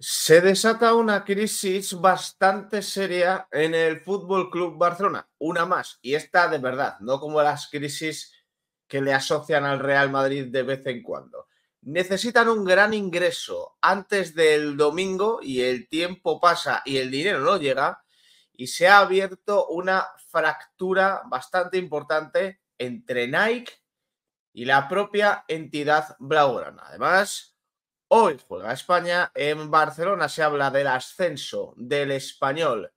se desata una crisis bastante seria en el Fútbol Club Barcelona, una más, y esta de verdad, no como las crisis que le asocian al Real Madrid de vez en cuando. Necesitan un gran ingreso antes del domingo y el tiempo pasa y el dinero no llega y se ha abierto una fractura bastante importante entre Nike y la propia entidad blaugrana. Además, Hoy juega España. En Barcelona se habla del ascenso del español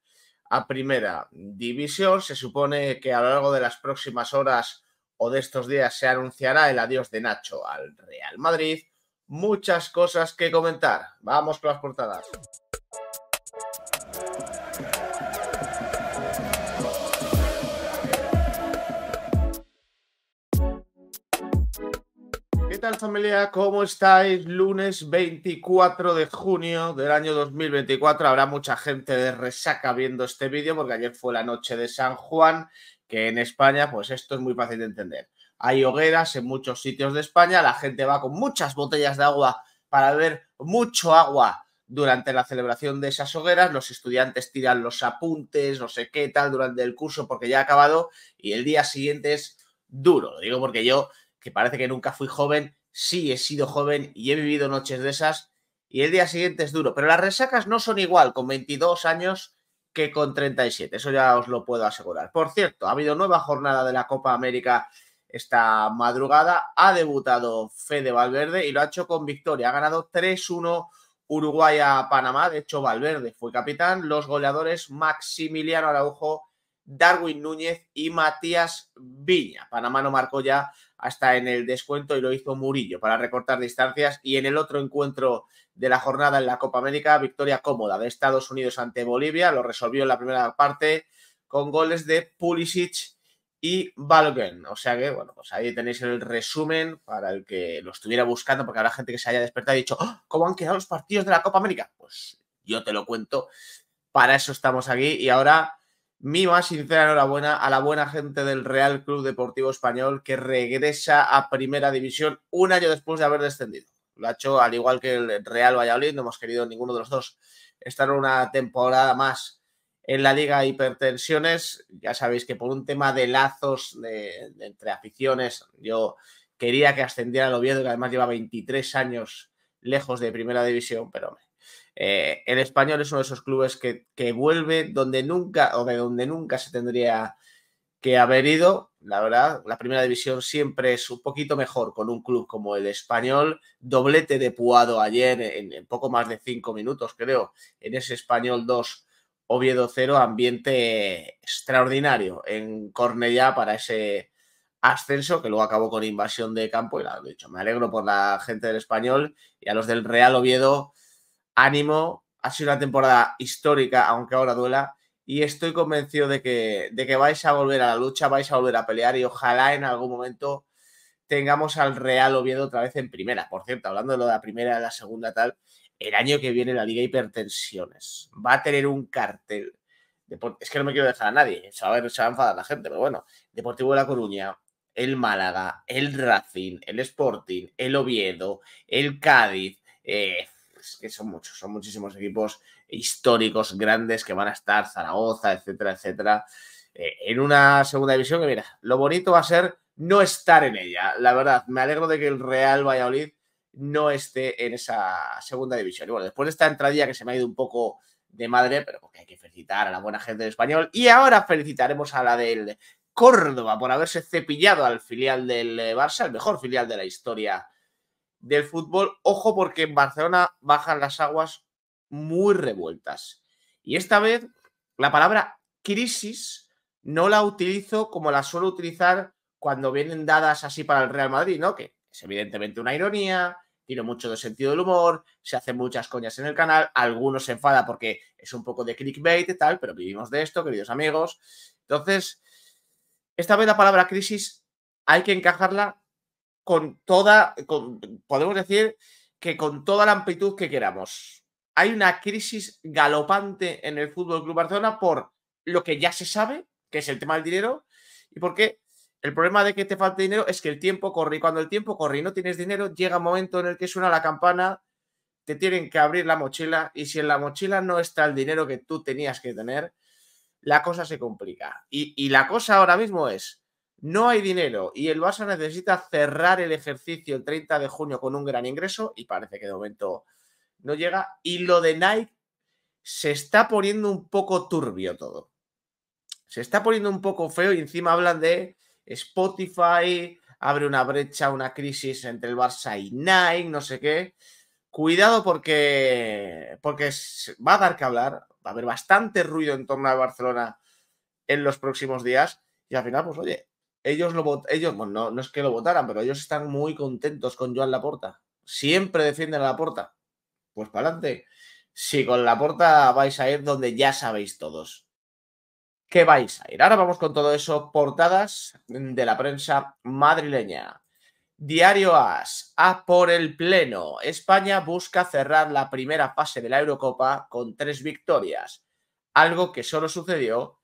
a primera división. Se supone que a lo largo de las próximas horas o de estos días se anunciará el adiós de Nacho al Real Madrid. Muchas cosas que comentar. Vamos con las portadas. familia? ¿Cómo estáis? Lunes 24 de junio del año 2024. Habrá mucha gente de resaca viendo este vídeo porque ayer fue la noche de San Juan, que en España pues esto es muy fácil de entender. Hay hogueras en muchos sitios de España, la gente va con muchas botellas de agua para beber mucho agua durante la celebración de esas hogueras, los estudiantes tiran los apuntes, no sé qué tal, durante el curso porque ya ha acabado y el día siguiente es duro. Lo digo porque yo que parece que nunca fui joven, sí, he sido joven y he vivido noches de esas y el día siguiente es duro, pero las resacas no son igual con 22 años que con 37, eso ya os lo puedo asegurar. Por cierto, ha habido nueva jornada de la Copa América esta madrugada, ha debutado Fede Valverde y lo ha hecho con victoria, ha ganado 3-1 Uruguay a Panamá, de hecho Valverde fue capitán, los goleadores Maximiliano Araujo, Darwin Núñez y Matías Viña. Panamá no marcó ya hasta en el descuento y lo hizo Murillo para recortar distancias. Y en el otro encuentro de la jornada en la Copa América, victoria cómoda de Estados Unidos ante Bolivia, lo resolvió en la primera parte con goles de Pulisic y Balgen. O sea que, bueno, pues ahí tenéis el resumen para el que lo estuviera buscando, porque habrá gente que se haya despertado y dicho, ¡Ah! ¿cómo han quedado los partidos de la Copa América? Pues yo te lo cuento. Para eso estamos aquí y ahora mi más sincera enhorabuena a la buena gente del Real Club Deportivo Español que regresa a Primera División un año después de haber descendido. Lo ha hecho al igual que el Real Valladolid, no hemos querido ninguno de los dos estar una temporada más en la Liga Hipertensiones. Ya sabéis que por un tema de lazos entre aficiones, yo quería que ascendiera al Oviedo, que además lleva 23 años lejos de Primera División, pero eh, el español es uno de esos clubes que, que, vuelve donde nunca o de donde nunca se tendría que haber ido. La verdad, la primera división siempre es un poquito mejor con un club como el español. Doblete de Puado ayer en, poco más de cinco minutos, creo, en ese español 2. Oviedo 0, ambiente extraordinario en Cornellá para ese ascenso que luego acabó con invasión de campo y lo he dicho, me alegro por la gente del español y a los del Real Oviedo ánimo, ha sido una temporada histórica, aunque ahora duela, y estoy convencido de que, de que vais a volver a la lucha, vais a volver a pelear y ojalá en algún momento tengamos al Real Oviedo otra vez en primera. Por cierto, hablando de la primera, de la segunda, tal, el año que viene la Liga Hipertensiones va a tener un cartel. Es que no me quiero dejar a nadie, se va a, se va a enfadar la gente, pero bueno, Deportivo de La Coruña, el Málaga, el Racing, el Sporting, el Oviedo, el Cádiz, eh, pues, que son muchos, son muchísimos equipos históricos, grandes, que van a estar, Zaragoza, etcétera, etcétera, eh, en una segunda división que, mira, lo bonito va a ser no estar en ella. La verdad, me alegro de que el Real Valladolid no esté en esa segunda división. Y bueno, después de esta entradilla que se me ha ido un poco de madre, pero porque hay que felicitar a la buena gente del español. Y ahora felicitaremos a la del Córdoba por haberse cepillado al filial del Barça, el mejor filial de la historia del fútbol. Ojo porque en Barcelona bajan las aguas muy revueltas. Y esta vez la palabra crisis no la utilizo como la suelo utilizar cuando vienen dadas así para el Real Madrid, ¿no? Que es evidentemente una ironía, tiene mucho de sentido del humor, se hacen muchas coñas en el canal, algunos se enfada porque es un poco de clickbait y tal, pero vivimos de esto, queridos amigos. Entonces, esta vez la palabra crisis hay que encajarla con toda, podemos decir que con toda la amplitud que queramos. Hay una crisis galopante en el Fútbol Club Barcelona por lo que ya se sabe, que es el tema del dinero, y porque el problema de que te falte dinero es que el tiempo corre y cuando el tiempo corre y no tienes dinero, llega un momento en el que suena la campana, te tienen que abrir la mochila y si en la mochila no está el dinero que tú tenías que tener, la cosa se complica. y la cosa ahora mismo es, no hay dinero y el Barça necesita cerrar el ejercicio el 30 de junio con un gran ingreso y parece que de momento no llega. Y lo de Nike se está poniendo un poco turbio todo. Se está poniendo un poco feo y encima hablan de Spotify, abre una brecha, una crisis entre el Barça y Nike, no sé qué. Cuidado porque, porque va a dar que hablar, va a haber bastante ruido en torno a Barcelona en los próximos días y al final, pues oye, ellos ellos, no, no, es que lo votaran, pero ellos están muy contentos con Joan Laporta. Siempre defienden a Laporta. Pues para adelante. Si con Laporta vais a ir donde ya sabéis todos. ¿Qué vais a ir? Ahora vamos con todo eso. Portadas de la prensa madrileña. Diario AS. A por el pleno. España busca cerrar la primera fase de la Eurocopa con tres victorias. Algo que solo sucedió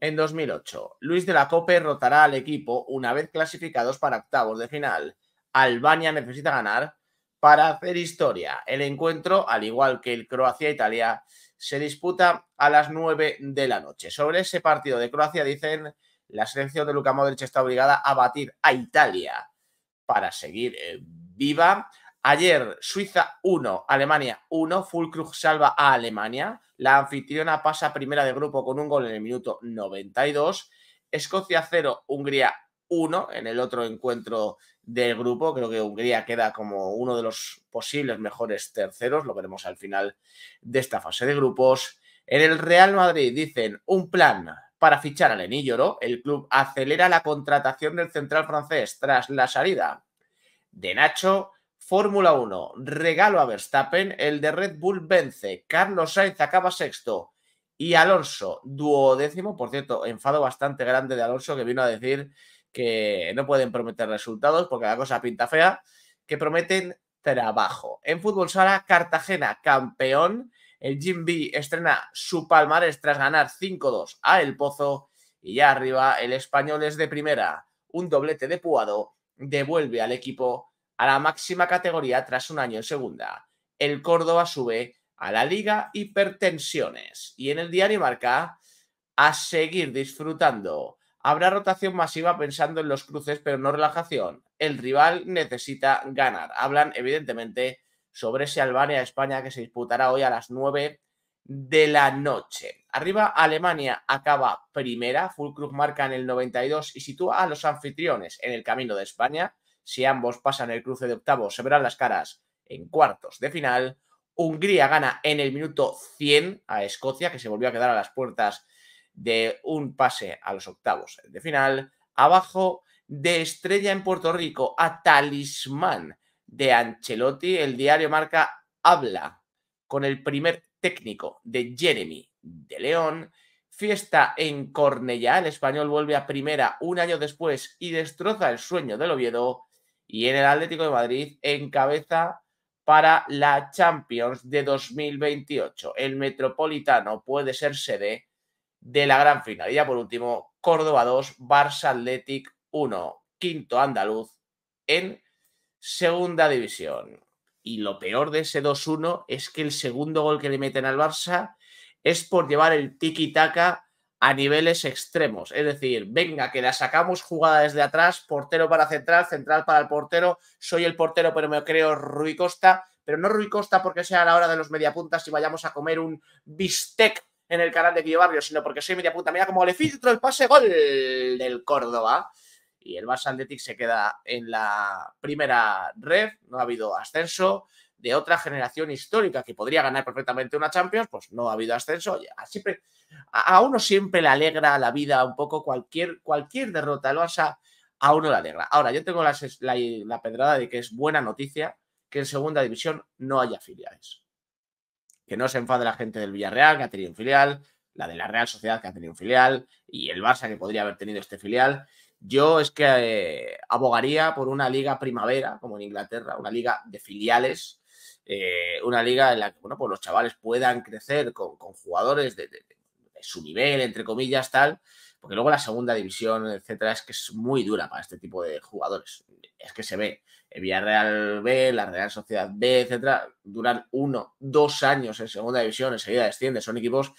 en 2008, Luis de la Cope rotará al equipo una vez clasificados para octavos de final. Albania necesita ganar para hacer historia. El encuentro, al igual que el Croacia-Italia, se disputa a las 9 de la noche. Sobre ese partido de Croacia dicen la selección de Luka Modric está obligada a batir a Italia para seguir eh, viva. Ayer, Suiza 1, Alemania 1. Fulkrug salva a Alemania. La anfitriona pasa primera de grupo con un gol en el minuto 92. Escocia 0, Hungría 1 en el otro encuentro del grupo. Creo que Hungría queda como uno de los posibles mejores terceros. Lo veremos al final de esta fase de grupos. En el Real Madrid dicen un plan para fichar a Enillo. El club acelera la contratación del central francés tras la salida de Nacho. Fórmula 1, regalo a Verstappen, el de Red Bull vence, Carlos Sainz acaba sexto y Alonso, duodécimo, por cierto, enfado bastante grande de Alonso que vino a decir que no pueden prometer resultados porque la cosa pinta fea, que prometen trabajo. En fútbol sala, Cartagena campeón, el Jim B estrena su palmarés tras ganar 5-2 a El Pozo y ya arriba el español es de primera, un doblete de Puado devuelve al equipo a la máxima categoría tras un año en segunda. El Córdoba sube a la Liga Hipertensiones. Y en el diario Marca, a seguir disfrutando. Habrá rotación masiva pensando en los cruces, pero no relajación. El rival necesita ganar. Hablan, evidentemente, sobre ese Albania-España que se disputará hoy a las 9 de la noche. Arriba, Alemania acaba primera. ...Full Club marca en el 92 y sitúa a los anfitriones en el camino de España. Si ambos pasan el cruce de octavos, se verán las caras en cuartos de final. Hungría gana en el minuto 100 a Escocia, que se volvió a quedar a las puertas de un pase a los octavos de final. Abajo de Estrella en Puerto Rico a Talismán de Ancelotti, el diario marca habla con el primer técnico de Jeremy de León. Fiesta en Cornellá, el español vuelve a primera un año después y destroza el sueño del Oviedo y en el Atlético de Madrid en cabeza para la Champions de 2028. El Metropolitano puede ser sede de la gran final. Y ya por último, Córdoba 2, Barça Athletic 1, quinto andaluz en segunda división. Y lo peor de ese 2-1 es que el segundo gol que le meten al Barça es por llevar el tiki-taka a niveles extremos. Es decir, venga, que la sacamos jugada desde atrás, portero para central, central para el portero, soy el portero, pero me creo Rui Costa, pero no Rui Costa porque sea a la hora de los mediapuntas y vayamos a comer un bistec en el canal de Guillo Barrio, sino porque soy mediapunta. Mira como le filtro el pase gol del Córdoba. Y el Barça Athletic se queda en la primera red, no ha habido ascenso de otra generación histórica que podría ganar perfectamente una Champions, pues no ha habido ascenso. a uno siempre le alegra la vida un poco cualquier, cualquier derrota lo Barça, a uno le alegra. Ahora, yo tengo la, la, pedrada de que es buena noticia que en segunda división no haya filiales. Que no se enfade la gente del Villarreal, que ha tenido un filial, la de la Real Sociedad, que ha tenido un filial, y el Barça, que podría haber tenido este filial. Yo es que eh, abogaría por una liga primavera, como en Inglaterra, una liga de filiales, eh, una liga en la que, pues los chavales puedan crecer con, jugadores de, su nivel, entre comillas, tal, porque luego la segunda división, etcétera, es que es muy dura para este tipo de jugadores. Es que se ve, el Villarreal B, la Real Sociedad B, etcétera, duran uno, dos años en segunda división, enseguida desciende, son equipos,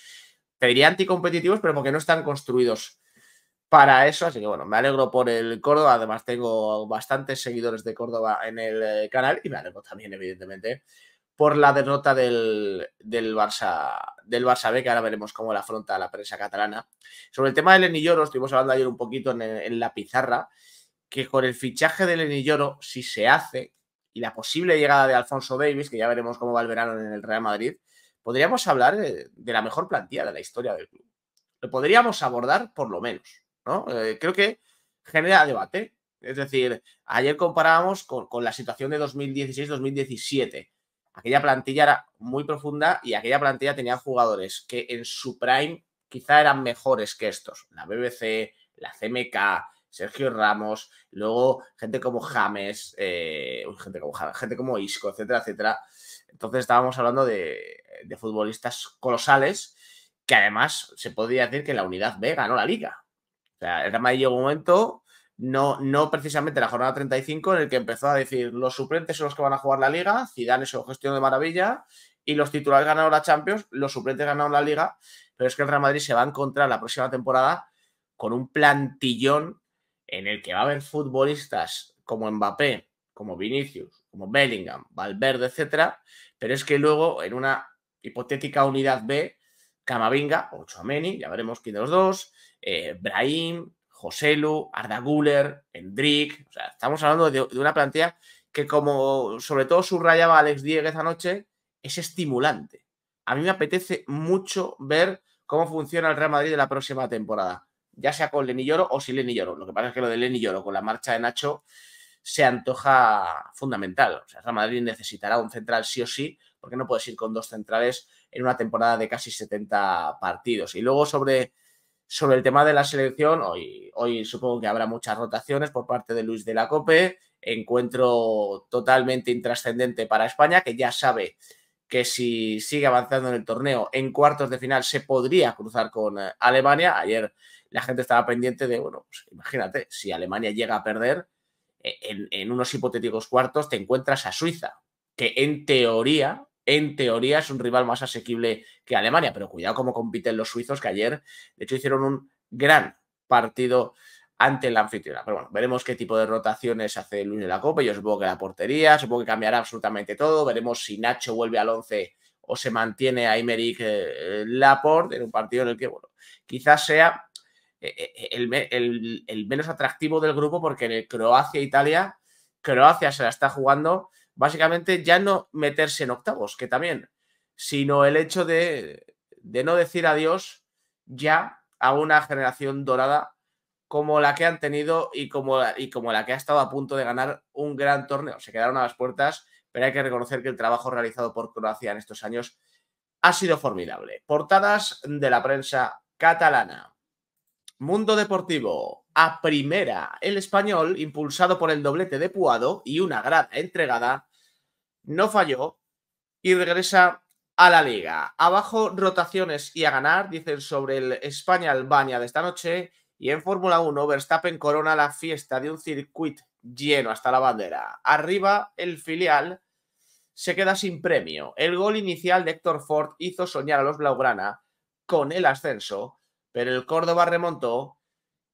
te diría anticompetitivos, pero porque no están construidos para eso. Así que bueno, me alegro por el Córdoba. Además, tengo bastantes seguidores de Córdoba en el eh, canal y me alegro también, evidentemente, por la derrota del, del Barça del Barça B, que ahora veremos cómo la afronta la prensa catalana. Sobre el tema de Lenilloro, estuvimos hablando ayer un poquito en, la pizarra, que con el fichaje de Lenilloro, si se hace, y la posible llegada de Alfonso Davis, que ya veremos cómo va el verano en el Real Madrid, podríamos hablar eh, de la mejor plantilla de la historia del club. Lo podríamos abordar por lo menos. Eh, creo que genera debate. Es decir, ayer comparábamos con, la situación de 2016-2017. Aquella plantilla era muy profunda y aquella plantilla tenía jugadores que en su prime quizá eran mejores que estos. La BBC, la CMK, Sergio Ramos, luego gente como James, eh, gente, como gente como Isco, etcétera, etcétera. Entonces estábamos hablando de, de futbolistas colosales que además se podría decir que la unidad B ganó la liga. O sea, el Real Madrid llegó un momento, no, no precisamente la jornada 35, en el que empezó a decir los suplentes son los que van a jugar la liga, Zidane eso gestión de maravilla, y los titulares ganaron la Champions, los suplentes ganaron la liga, pero es que el Real Madrid se va a encontrar la próxima temporada con un plantillón en el que va a haber futbolistas como Mbappé, como Vinicius, como Bellingham, Valverde, etcétera, pero es que luego en una hipotética unidad B Camavinga o ya veremos quién de los dos, eh, Brahim, Joselu, Arda Guller, Hendrik, o sea, estamos hablando de, una plantilla que como sobre todo subrayaba Alex Dieguez anoche, es estimulante. A mí me apetece mucho ver cómo funciona el Real Madrid de la próxima temporada, ya sea con Leni Lloro o sin Leni Lloro. Lo que pasa es que lo de Leni Lloro con la marcha de Nacho se antoja fundamental. O sea, el Real Madrid necesitará un central sí o sí, porque no puedes ir con dos centrales en una temporada de casi 70 partidos. Y luego sobre, sobre el tema de la selección, hoy, hoy supongo que habrá muchas rotaciones por parte de Luis de la Cope, encuentro totalmente intrascendente para España, que ya sabe que si sigue avanzando en el torneo en cuartos de final se podría cruzar con eh, Alemania. Ayer la gente estaba pendiente de, bueno, pues imagínate, si Alemania llega a perder eh, en unos hipotéticos cuartos, te encuentras a Suiza, que en teoría en teoría es un rival más asequible que Alemania, pero cuidado cómo compiten los suizos que ayer, de hecho, hicieron un gran partido ante la anfitriona. Pero bueno, veremos qué tipo de rotaciones hace el de la Copa. Yo supongo que la portería, supongo que cambiará absolutamente todo. Veremos si Nacho vuelve al 11 o se mantiene a Imeric eh, Laporte en un partido en el que, bueno, quizás sea eh, eh, el, el, menos atractivo del grupo porque en Croacia-Italia, e Croacia se la está jugando básicamente ya no meterse en octavos, que también, sino el hecho de, no decir adiós ya a una generación dorada como la que han tenido y como, y como la que ha estado a punto de ganar un gran torneo. Se quedaron a las puertas, pero hay que reconocer que el trabajo realizado por Croacia en estos años ha sido formidable. Portadas de la prensa catalana. Mundo Deportivo, a primera, el español, impulsado por el doblete de Puado y una gran entregada, no falló y regresa a la liga. Abajo rotaciones y a ganar, dicen sobre el España-Albania de esta noche. Y en Fórmula 1, Verstappen corona la fiesta de un circuito lleno hasta la bandera. Arriba, el filial se queda sin premio. El gol inicial de Héctor Ford hizo soñar a los Blaugrana con el ascenso, pero el Córdoba remontó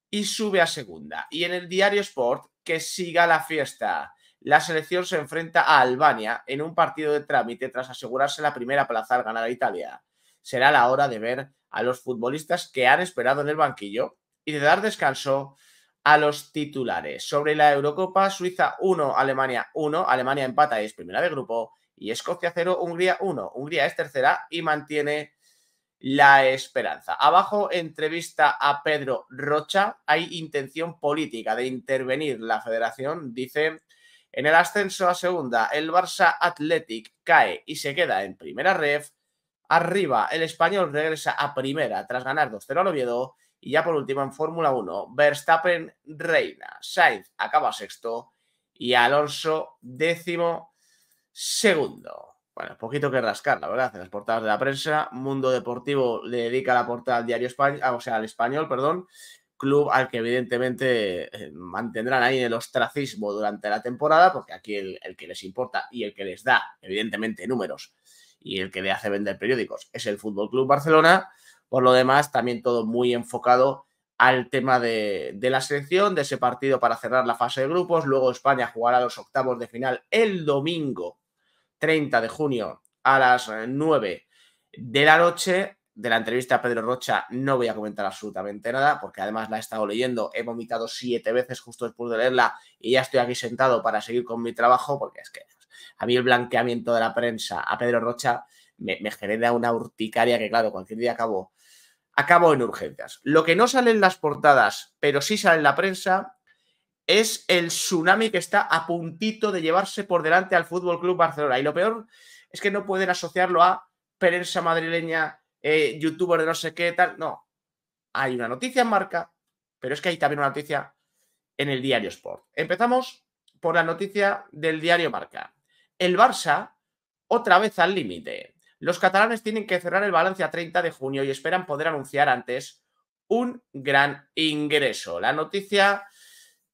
y sube a segunda. Y en el diario Sport, que siga la fiesta la selección se enfrenta a Albania en un partido de trámite tras asegurarse la primera plaza al ganar a Italia. Será la hora de ver a los futbolistas que han esperado en el banquillo y de dar descanso a los titulares. Sobre la Eurocopa, Suiza 1, Alemania 1, Alemania empata y es primera de grupo, y Escocia 0, Hungría 1. Hungría es tercera y mantiene la esperanza. Abajo, entrevista a Pedro Rocha. Hay intención política de intervenir la federación, dice en el ascenso a segunda, el Barça Athletic cae y se queda en primera ref. Arriba, el español regresa a primera tras ganar 2-0 al Oviedo. Y ya por último, en Fórmula 1, Verstappen reina. Sainz acaba sexto y Alonso décimo segundo. Bueno, poquito que rascar, la verdad, en las portadas de la prensa. Mundo Deportivo le dedica la portada al diario español, o sea, al español, perdón club al que evidentemente eh, mantendrán ahí en el ostracismo durante la temporada, porque aquí el, que les importa y el que les da, evidentemente, números y el que le hace vender periódicos es el Fútbol Club Barcelona. Por lo demás, también todo muy enfocado al tema de, de la selección, de ese partido para cerrar la fase de grupos. Luego España jugará los octavos de final el domingo 30 de junio a las 9 de la noche de la entrevista a Pedro Rocha no voy a comentar absolutamente nada, porque además la he estado leyendo, he vomitado siete veces justo después de leerla y ya estoy aquí sentado para seguir con mi trabajo, porque es que a mí el blanqueamiento de la prensa a Pedro Rocha me, genera una urticaria que, claro, cualquier día acabo, acabo en urgencias. Lo que no sale en las portadas, pero sí sale en la prensa, es el tsunami que está a puntito de llevarse por delante al Fútbol Club Barcelona. Y lo peor es que no pueden asociarlo a prensa madrileña eh, youtuber de no sé qué tal. No, hay una noticia en marca, pero es que hay también una noticia en el diario Sport. Empezamos por la noticia del diario Marca. El Barça otra vez al límite. Los catalanes tienen que cerrar el balance a 30 de junio y esperan poder anunciar antes un gran ingreso. La noticia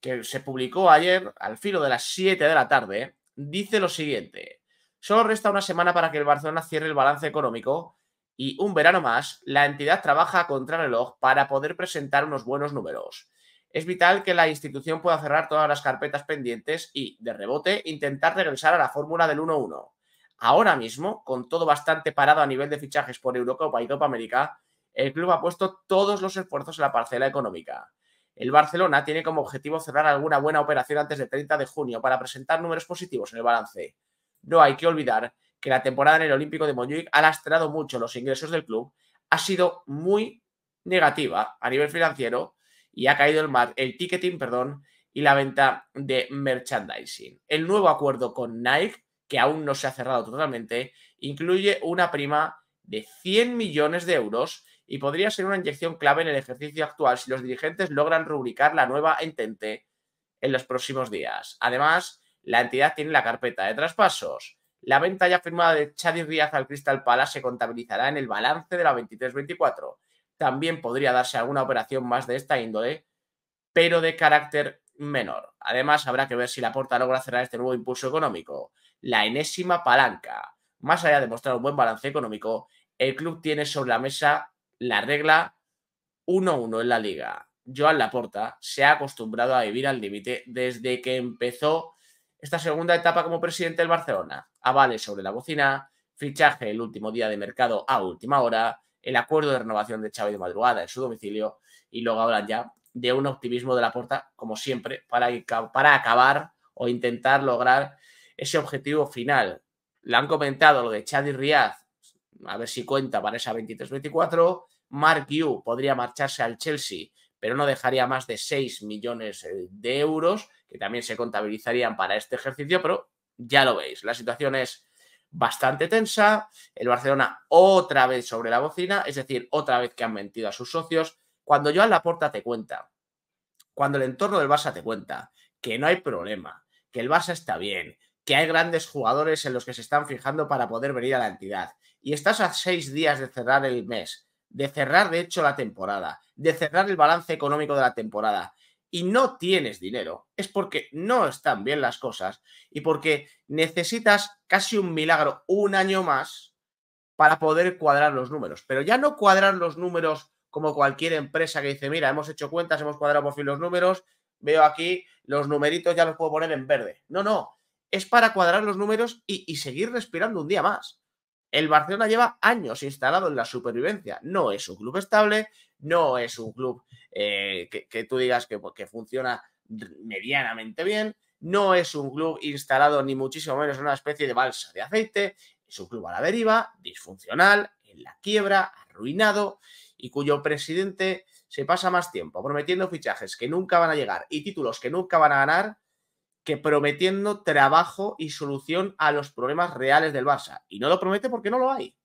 que se publicó ayer al filo de las 7 de la tarde dice lo siguiente. Solo resta una semana para que el Barcelona cierre el balance económico y un verano más, la entidad trabaja contra el reloj para poder presentar unos buenos números. Es vital que la institución pueda cerrar todas las carpetas pendientes y, de rebote, intentar regresar a la fórmula del 1-1. Ahora mismo, con todo bastante parado a nivel de fichajes por Europa y Copa América, el club ha puesto todos los esfuerzos en la parcela económica. El Barcelona tiene como objetivo cerrar alguna buena operación antes del 30 de junio para presentar números positivos en el balance. No hay que olvidar que la temporada en el Olímpico de Montjuic ha lastrado mucho los ingresos del club, ha sido muy negativa a nivel financiero y ha caído el, el ticketing perdón, y la venta de merchandising. El nuevo acuerdo con Nike, que aún no se ha cerrado totalmente, incluye una prima de 100 millones de euros y podría ser una inyección clave en el ejercicio actual si los dirigentes logran rubricar la nueva entente en los próximos días. Además, la entidad tiene la carpeta de traspasos la venta ya firmada de Chadis Ríaz al Crystal Palace se contabilizará en el balance de la 23-24. También podría darse alguna operación más de esta índole, pero de carácter menor. Además, habrá que ver si la logra cerrar este nuevo impulso económico. La enésima palanca. Más allá de mostrar un buen balance económico, el club tiene sobre la mesa la regla 1-1 en la liga. Joan Laporta se ha acostumbrado a vivir al límite desde que empezó esta segunda etapa como presidente del Barcelona. Avales sobre la bocina, fichaje el último día de mercado a última hora, el acuerdo de renovación de Xavi de madrugada en su domicilio y luego hablan ya de un optimismo de la puerta, como siempre, para, para acabar o intentar lograr ese objetivo final. Le han comentado lo de Chad y Riaz, a ver si cuenta para esa 23-24. Mark Yu podría marcharse al Chelsea pero no dejaría más de 6 millones eh, de euros, que también se contabilizarían para este ejercicio, pero ya lo veis, la situación es bastante tensa, el Barcelona otra vez sobre la bocina, es decir, otra vez que han mentido a sus socios, cuando Joan Laporta te cuenta, cuando el entorno del Barça te cuenta que no hay problema, que el Barça está bien, que hay grandes jugadores en los que se están fijando para poder venir a la entidad, y estás a seis días de cerrar el mes, de cerrar de hecho la temporada, de cerrar el balance económico de la temporada y no tienes dinero, es porque no están bien las cosas y porque necesitas casi un milagro, un año más para poder cuadrar los números. Pero ya no cuadrar los números como cualquier empresa que dice, mira, hemos hecho cuentas, hemos cuadrado por fin los números, veo aquí los numeritos, ya los puedo poner en verde. No, no, es para cuadrar los números y, y seguir respirando un día más. El Barcelona lleva años instalado en la supervivencia. No es un club estable, no es un club eh, que, tú digas que, que funciona medianamente bien, no es un club instalado ni muchísimo menos en una especie de balsa de aceite, es un club a la deriva, disfuncional, en la quiebra, arruinado y cuyo presidente se pasa más tiempo prometiendo fichajes que nunca van a llegar y títulos que nunca van a ganar que prometiendo trabajo y solución a los problemas reales del Barça. Y no lo promete porque no lo hay.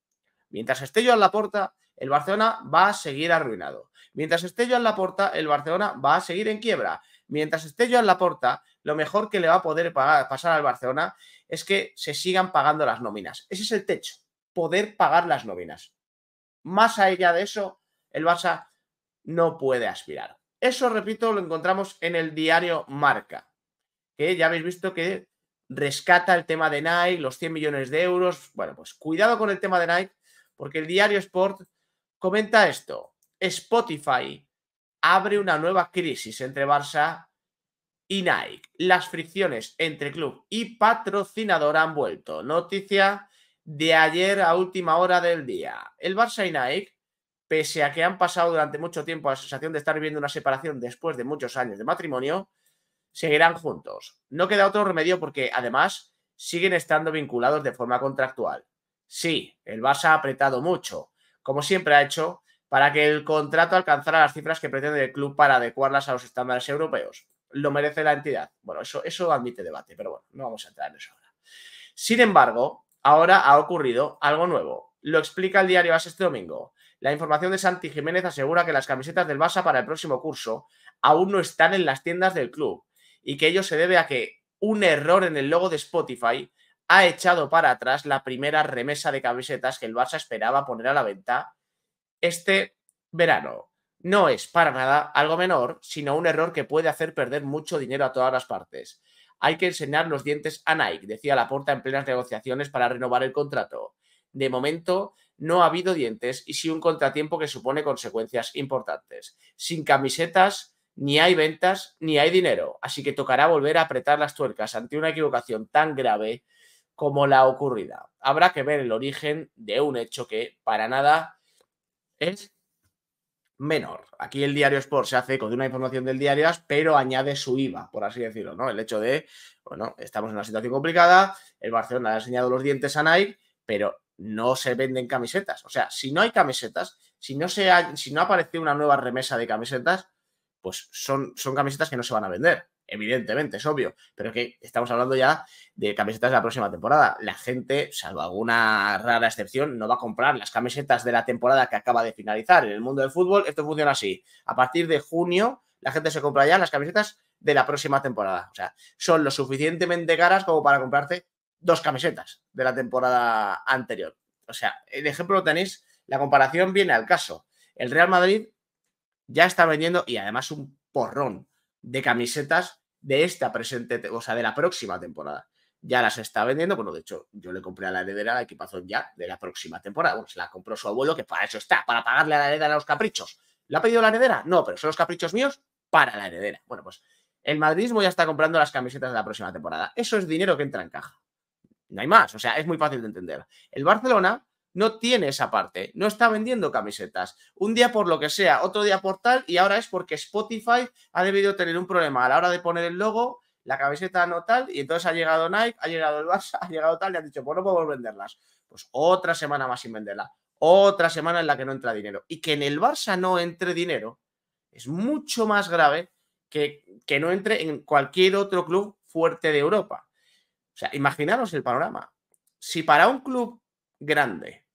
Mientras esté yo en la puerta, el Barcelona va a seguir arruinado. Mientras esté yo en la puerta, el Barcelona va a seguir en quiebra. Mientras esté yo en la puerta, lo mejor que le va a poder pasar al Barcelona es que se sigan pagando las nóminas. Ese es el techo, poder pagar las nóminas. Más allá de eso, el Barça no puede aspirar. Eso, repito, lo encontramos en el diario Marca que ya habéis visto que rescata el tema de Nike, los 100 millones de euros. Bueno, pues cuidado con el tema de Nike, porque el diario Sport comenta esto. Spotify abre una nueva crisis entre Barça y Nike. Las fricciones entre club y patrocinador han vuelto. Noticia de ayer a última hora del día. El Barça y Nike, pese a que han pasado durante mucho tiempo la sensación de estar viviendo una separación después de muchos años de matrimonio, seguirán juntos. No queda otro remedio porque además siguen estando vinculados de forma contractual. Sí, el Barça ha apretado mucho, como siempre ha hecho, para que el contrato alcanzara las cifras que pretende el club para adecuarlas a los estándares europeos. Lo merece la entidad. Bueno, eso, eso admite debate, pero bueno, no vamos a entrar en eso ahora. Sin embargo, ahora ha ocurrido algo nuevo. Lo explica el diario BAS este domingo. La información de Santi Jiménez asegura que las camisetas del Barça para el próximo curso aún no están en las tiendas del club y que ello se debe a que un error en el logo de Spotify ha echado para atrás la primera remesa de camisetas que el Barça esperaba poner a la venta este verano. No es para nada algo menor, sino un error que puede hacer perder mucho dinero a todas las partes. Hay que enseñar los dientes a Nike, decía Laporta en plenas negociaciones para renovar el contrato. De momento no ha habido dientes y sí un contratiempo que supone consecuencias importantes. Sin camisetas, ni hay ventas, ni hay dinero. Así que tocará volver a apretar las tuercas ante una equivocación tan grave como la ocurrida. Habrá que ver el origen de un hecho que para nada es menor. Aquí el diario Sport se hace con una información del diario, pero añade su IVA, por así decirlo, ¿no? El hecho de, bueno, estamos en una situación complicada, el Barcelona le ha enseñado los dientes a Nike, pero no se venden camisetas. O sea, si no hay camisetas, si no, se si no ha aparecido una nueva remesa de camisetas, pues son, son camisetas que no se van a vender, evidentemente, es obvio, pero que estamos hablando ya de camisetas de la próxima temporada. La gente, salvo alguna rara excepción, no va a comprar las camisetas de la temporada que acaba de finalizar. En el mundo del fútbol esto funciona así. A partir de junio la gente se compra ya las camisetas de la próxima temporada. O sea, son lo suficientemente caras como para comprarte dos camisetas de la temporada anterior. O sea, el ejemplo lo tenéis, la comparación viene al caso. El Real Madrid ya está vendiendo y además un porrón de camisetas de esta presente, o sea, de la próxima temporada. Ya las está vendiendo, bueno, de hecho, yo le compré a la heredera la equipazón ya de la próxima temporada. Bueno, se la compró su abuelo, que para eso está, para pagarle a la heredera los caprichos. ¿Lo ha pedido la heredera? No, pero son los caprichos míos para la heredera. Bueno, pues el madridismo ya está comprando las camisetas de la próxima temporada. Eso es dinero que entra en caja. No hay más, o sea, es muy fácil de entender. El Barcelona no tiene esa parte, no está vendiendo camisetas. Un día por lo que sea, otro día por tal, y ahora es porque Spotify ha debido tener un problema a la hora de poner el logo, la camiseta no tal, y entonces ha llegado Nike, ha llegado el Barça, ha llegado tal, y han dicho, pues no podemos venderlas. Pues otra semana más sin venderla, otra semana en la que no entra dinero. Y que en el Barça no entre dinero es mucho más grave que, que no entre en cualquier otro club fuerte de Europa. O sea, imaginaros el panorama. Si para un club grande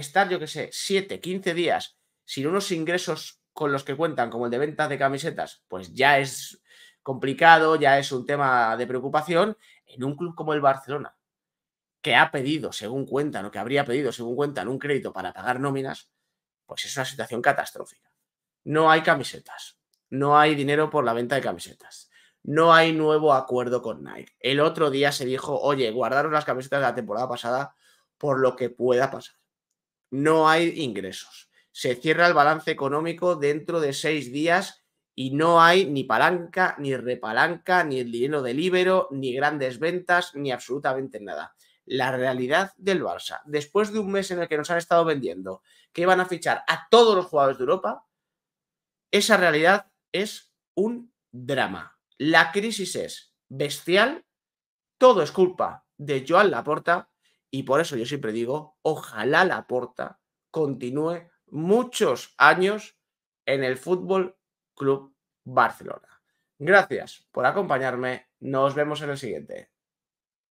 estar, yo que sé, 7, 15 días sin unos ingresos con los que cuentan, como el de ventas de camisetas, pues ya es complicado, ya es un tema de preocupación en un club como el Barcelona, que ha pedido, según cuentan, o que habría pedido, según cuentan, un crédito para pagar nóminas, pues es una situación catastrófica. No hay camisetas, no hay dinero por la venta de camisetas, no hay nuevo acuerdo con Nike. El otro día se dijo, oye, guardaros las camisetas de la temporada pasada por lo que pueda pasar no hay ingresos. Se cierra el balance económico dentro de seis días y no hay ni palanca, ni repalanca, ni el dinero del Ibero, ni grandes ventas, ni absolutamente nada. La realidad del Barça, después de un mes en el que nos han estado vendiendo que iban a fichar a todos los jugadores de Europa, esa realidad es un drama. La crisis es bestial, todo es culpa de Joan Laporta y por eso yo siempre digo, ojalá la porta continúe muchos años en el Fútbol Club Barcelona. Gracias por acompañarme. Nos vemos en el siguiente.